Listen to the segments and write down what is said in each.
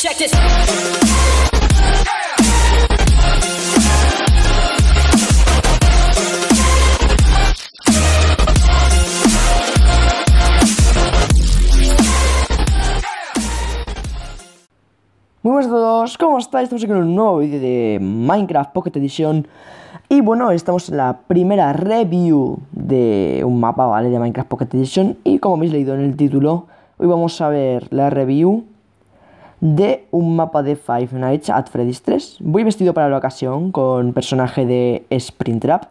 Muy buenas a todos, ¿cómo estáis? Estamos aquí en un nuevo vídeo de Minecraft Pocket Edition Y bueno, estamos en la primera review de un mapa, ¿vale? De Minecraft Pocket Edition Y como habéis leído en el título, hoy vamos a ver la review de un mapa de Five Nights at Freddy's 3. Voy vestido para la ocasión con personaje de Springtrap.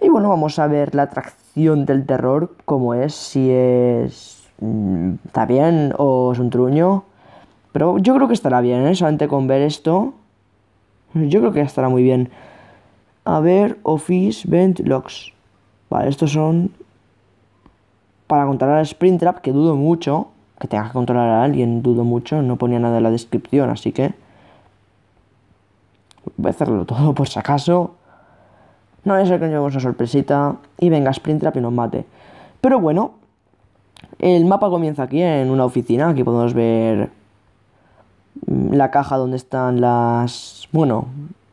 Y bueno, vamos a ver la atracción del terror, Como es, si es... Mm, está bien o es un truño. Pero yo creo que estará bien, ¿eh? solamente con ver esto. Yo creo que estará muy bien. A ver, Office, Vent, Locks. Vale, estos son para contar a Springtrap, que dudo mucho que tenga que controlar a alguien, dudo mucho, no ponía nada en la descripción, así que voy a hacerlo todo por si acaso. No es el que nos llevemos una sorpresita y venga Sprintrap y nos mate. Pero bueno, el mapa comienza aquí en una oficina, aquí podemos ver mm, la caja donde están las, bueno,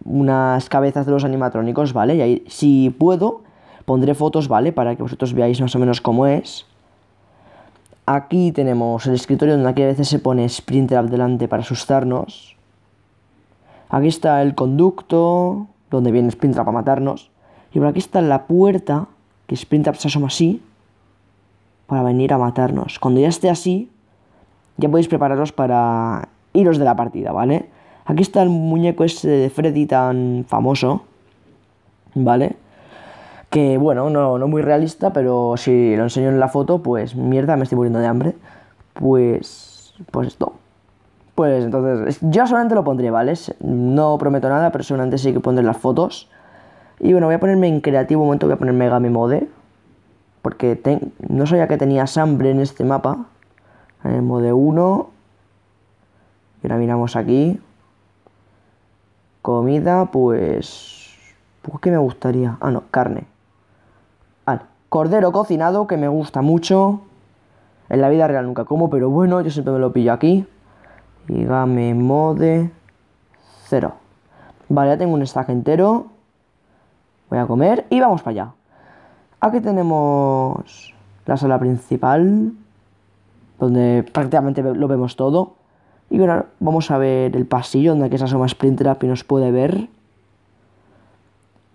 unas cabezas de los animatrónicos, ¿vale? Y ahí, si puedo, pondré fotos, ¿vale? Para que vosotros veáis más o menos cómo es. Aquí tenemos el escritorio donde aquí a veces se pone Sprinter delante para asustarnos. Aquí está el conducto, donde viene Up para matarnos. Y por aquí está la puerta, que Up se asoma así, para venir a matarnos. Cuando ya esté así, ya podéis prepararos para iros de la partida, ¿vale? Aquí está el muñeco ese de Freddy tan famoso, ¿vale? que bueno, no, no muy realista, pero si lo enseño en la foto, pues mierda, me estoy muriendo de hambre. Pues, pues esto. Pues entonces, yo solamente lo pondré, ¿vale? No prometo nada, pero solamente sí que pondré las fotos. Y bueno, voy a ponerme en creativo un momento, voy a poner mi Mode. Porque no sabía que tenías hambre en este mapa. En el mode 1. Y ahora miramos aquí. Comida, pues, pues... ¿Qué me gustaría. Ah, no, carne. Cordero cocinado, que me gusta mucho. En la vida real nunca como, pero bueno, yo siempre me lo pillo aquí. Y game mode Cero Vale, ya tengo un stack entero. Voy a comer y vamos para allá. Aquí tenemos la sala principal, donde prácticamente lo vemos todo. Y bueno, vamos a ver el pasillo donde aquí se asoma Up y nos puede ver.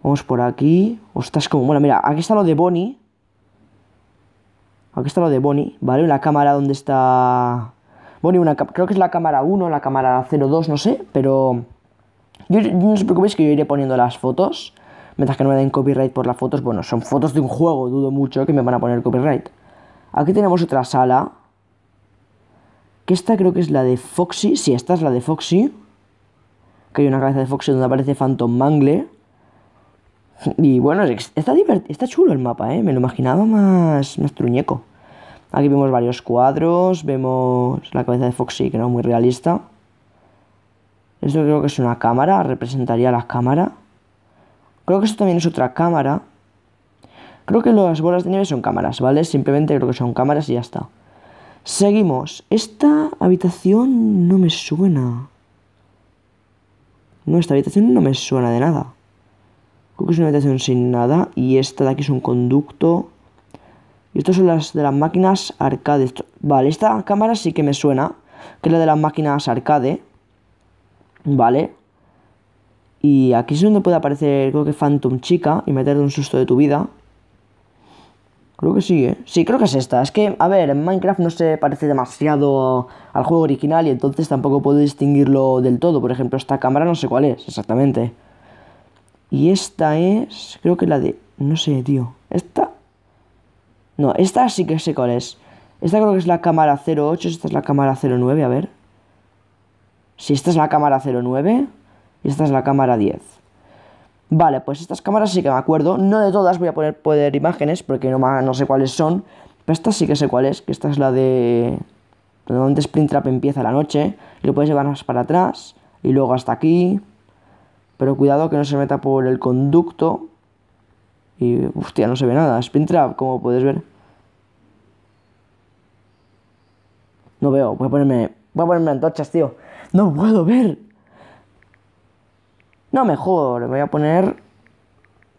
Vamos por aquí. Ostras, como bueno, mira, aquí está lo de Bonnie. Aquí está lo de Bonnie, ¿vale? una cámara donde está... Bonnie, una, creo que es la cámara 1, la cámara 02, no sé, pero... no os preocupéis que yo iré poniendo las fotos, mientras que no me den copyright por las fotos. Bueno, son fotos de un juego, dudo mucho que me van a poner copyright. Aquí tenemos otra sala, que esta creo que es la de Foxy, sí, esta es la de Foxy. Que hay una cabeza de Foxy donde aparece Phantom Mangle. Y bueno, está, está chulo el mapa, ¿eh? Me lo imaginaba más, más truñeco. Aquí vemos varios cuadros, vemos la cabeza de Foxy, que no es muy realista. Esto creo que es una cámara, representaría la cámara. Creo que esto también es otra cámara. Creo que las bolas de nieve son cámaras, ¿vale? Simplemente creo que son cámaras y ya está. Seguimos. Esta habitación no me suena. No, esta habitación no me suena de nada. Creo que es una habitación sin nada. Y esta de aquí es un conducto. Y estas son las de las máquinas arcade. Vale, esta cámara sí que me suena. Que es la de las máquinas arcade. Vale. Y aquí es donde puede aparecer, creo que Phantom Chica. Y meterte un susto de tu vida. Creo que sí, ¿eh? Sí, creo que es esta. Es que, a ver, en Minecraft no se parece demasiado al juego original y entonces tampoco puedo distinguirlo del todo. Por ejemplo, esta cámara no sé cuál es exactamente. Y esta es, creo que la de, no sé, tío. Esta. No, esta sí que sé cuál es. Esta creo que es la cámara 08, esta es la cámara 09, a ver. Si esta es la cámara 09 y esta es la cámara 10. Vale, pues estas cámaras sí que me acuerdo. No de todas voy a poner, poder imágenes porque no, no sé cuáles son. Pero esta sí que sé cuál es, que esta es la de donde Sprint Trap empieza la noche lo puedes llevar más para atrás y luego hasta aquí pero cuidado que no se meta por el conducto. Y, hostia, no se ve nada. Spin trap, como puedes ver. No veo. Voy a ponerme, voy a ponerme antorchas, tío. No puedo ver. No, mejor. voy a poner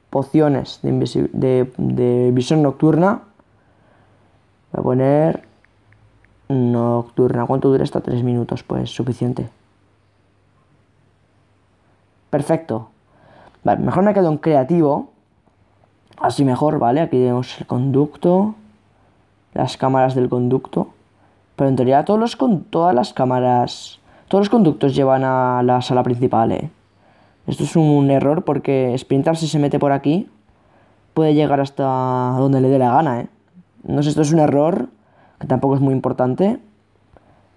pociones de, de, de visión nocturna. Voy a poner nocturna. ¿Cuánto dura esta? Tres minutos, pues suficiente. Perfecto. Vale, mejor me quedo en creativo. Así mejor, ¿vale? Aquí tenemos el conducto. Las cámaras del conducto. Pero en teoría todos los con todas las cámaras... Todos los conductos llevan a la sala principal, ¿eh? Esto es un error porque Sprintar si se mete por aquí puede llegar hasta donde le dé la gana, ¿eh? No sé, esto es un error que tampoco es muy importante.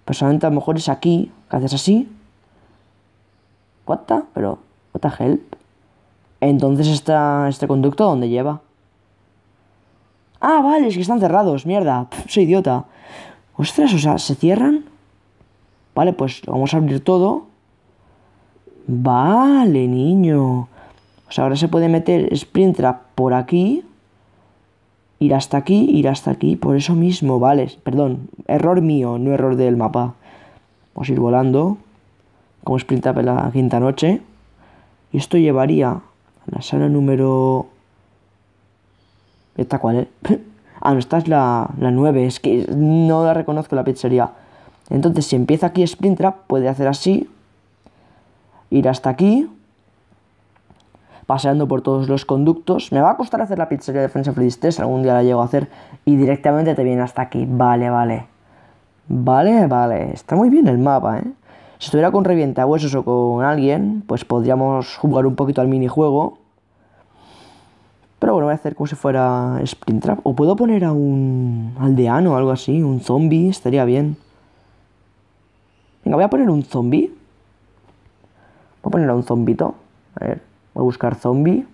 Personalmente a lo mejor es aquí, que haces así. ¿Cuánta? Pero What help? Entonces está este conducto, ¿dónde lleva? Ah, vale, es que están cerrados, mierda. soy idiota. Ostras, o sea, ¿se cierran? Vale, pues vamos a abrir todo. Vale, niño. O sea, ahora se puede meter Sprint por aquí. Ir hasta aquí, ir hasta aquí, por eso mismo, vale. Perdón, error mío, no error del mapa. Vamos a ir volando. Como Sprint en la quinta noche. Y esto llevaría a la sala número... ¿Esta cuál es? ah, no, esta es la, 9, es que no la reconozco la pizzería. Entonces, si empieza aquí Sprintrap, puede hacer así, ir hasta aquí, paseando por todos los conductos. Me va a costar hacer la pizzería de Friends Freddy's algún día la llego a hacer, y directamente te viene hasta aquí. Vale, vale. Vale, vale. Está muy bien el mapa, ¿eh? Si estuviera con revienta huesos o con alguien, pues podríamos jugar un poquito al minijuego. Pero bueno, voy a hacer como si fuera Sprint Trap. O puedo poner a un aldeano o algo así, un zombie, estaría bien. Venga, voy a poner un zombie. Voy a poner a un zombito. A ver, voy a buscar zombie.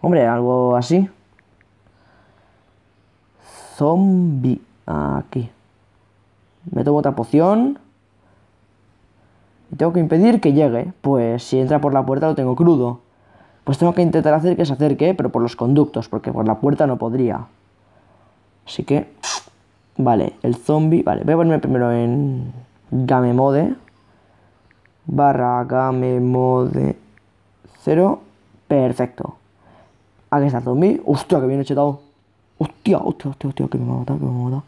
Hombre, algo así. Zombie. Aquí. Me tomo otra poción. Tengo que impedir que llegue, pues si entra por la puerta lo tengo crudo. Pues tengo que intentar hacer que se acerque, pero por los conductos, porque por la puerta no podría. Así que... Vale, el zombie... Vale, voy a ponerme primero en... Game mode. Barra game mode 0. Perfecto. Aquí está el zombie. Hostia, que bien chetado. Hostia, hostia, hostia, hostia, me me va a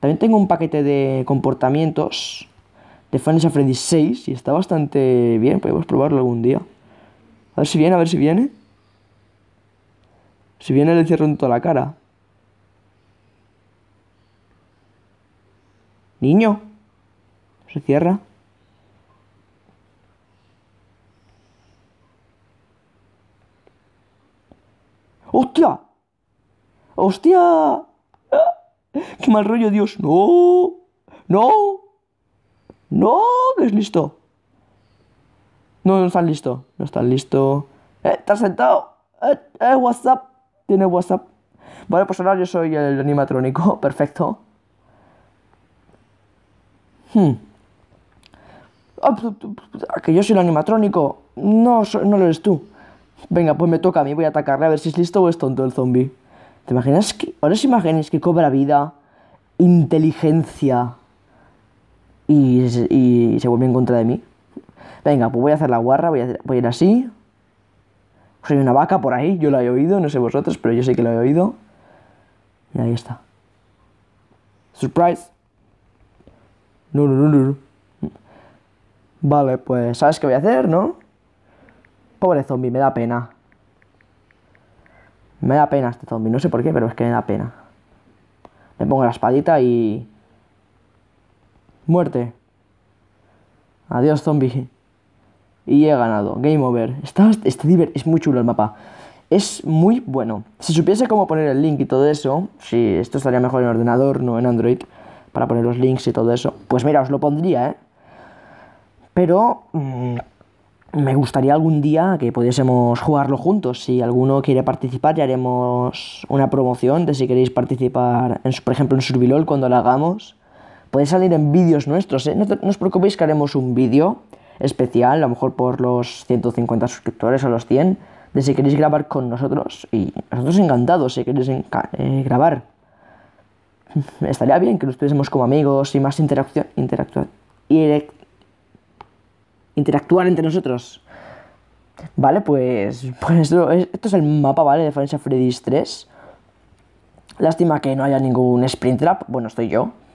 También tengo un paquete de comportamientos de Fantasy Freddy 6 y está bastante bien, podemos probarlo algún día. A ver si viene, a ver si viene. Si viene le cierro en toda la cara. Niño. Se cierra. ¡Hostia! ¡Hostia! ¡Ah! ¡Qué mal rollo, Dios! ¡No! ¡No! No, que es listo. No, no está listo. No está listo. ¡Eh! ¡Estás sentado! Eh, ¡Eh! ¡WhatsApp! Tiene WhatsApp. Vale, pues ahora yo soy el animatrónico. Perfecto. Hmm. Ah, pues, pues, pues, ah, que yo soy el animatrónico. No, no lo eres tú. Venga, pues me toca a mí. Voy a atacarle a ver si es listo o es tonto el zombie. ¿Te imaginas que... Ahora os imaginas que cobra vida, inteligencia, y, se vuelve en contra de mí. Venga, pues voy a hacer la guarra, voy a, ir así. Soy una vaca por ahí, yo la he oído, no sé vosotros, pero yo sé que lo he oído. Y ahí está. Surprise. No, no, no, no. Vale, pues sabes qué voy a hacer, ¿no? Pobre zombie, me da pena. Me da pena este zombie, no sé por qué, pero es que me da pena. Me pongo la espadita y Muerte. Adiós, zombie. Y he ganado. Game over. Está, es muy chulo el mapa. Es muy bueno. Si supiese cómo poner el link y todo eso, si esto estaría mejor en ordenador, no en Android, para poner los links y todo eso, pues mira, os lo pondría, ¿eh? Pero mm, me gustaría algún día que pudiésemos jugarlo juntos. Si alguno quiere participar, ya haremos una promoción de si queréis participar, en, por ejemplo, en Survilol cuando la hagamos Podéis salir en vídeos nuestros, ¿eh? no, os preocupéis que haremos un vídeo especial, a lo mejor por los 150 suscriptores o los 100, de si queréis grabar con nosotros. Y nosotros encantados si queréis eh, grabar. Estaría bien que nos tuviésemos como amigos y más interacción. Interactuar. Interactuar entre nosotros. Vale, pues, pues esto, es el mapa, ¿vale? De Fantasy Freddy's 3. Lástima que no haya ningún Sprint Trap. Bueno, estoy yo,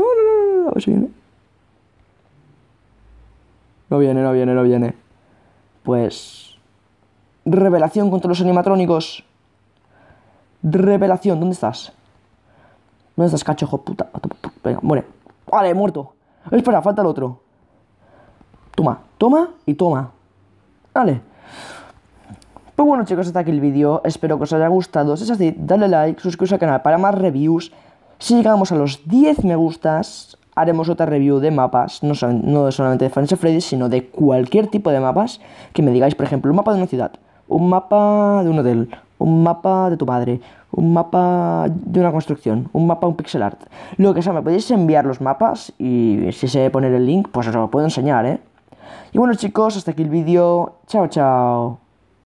No, no, viene. No viene, no viene, no viene. Pues. Revelación contra los animatrónicos. Revelación, ¿dónde estás? ¿Dónde estás, cacho, hijo puta? Venga, muere. Vale, muerto. Espera, falta el otro. Toma, toma y toma. Vale. Pues bueno chicos, hasta aquí el vídeo, espero que os haya gustado, si es así, dale like, suscríbete al canal para más reviews si llegamos a los 10 me gustas, haremos otra review de mapas, no, no solamente de Fantasy Freddy, sino de cualquier tipo de mapas que me digáis, por ejemplo, un mapa de una ciudad, un mapa de un hotel, un mapa de tu padre, un mapa de una construcción, un mapa, un pixel art. Lo que sea, me podéis enviar los mapas y si se poner el link, pues os lo puedo enseñar, ¿eh? Y bueno chicos, hasta aquí el vídeo. Chao, chao.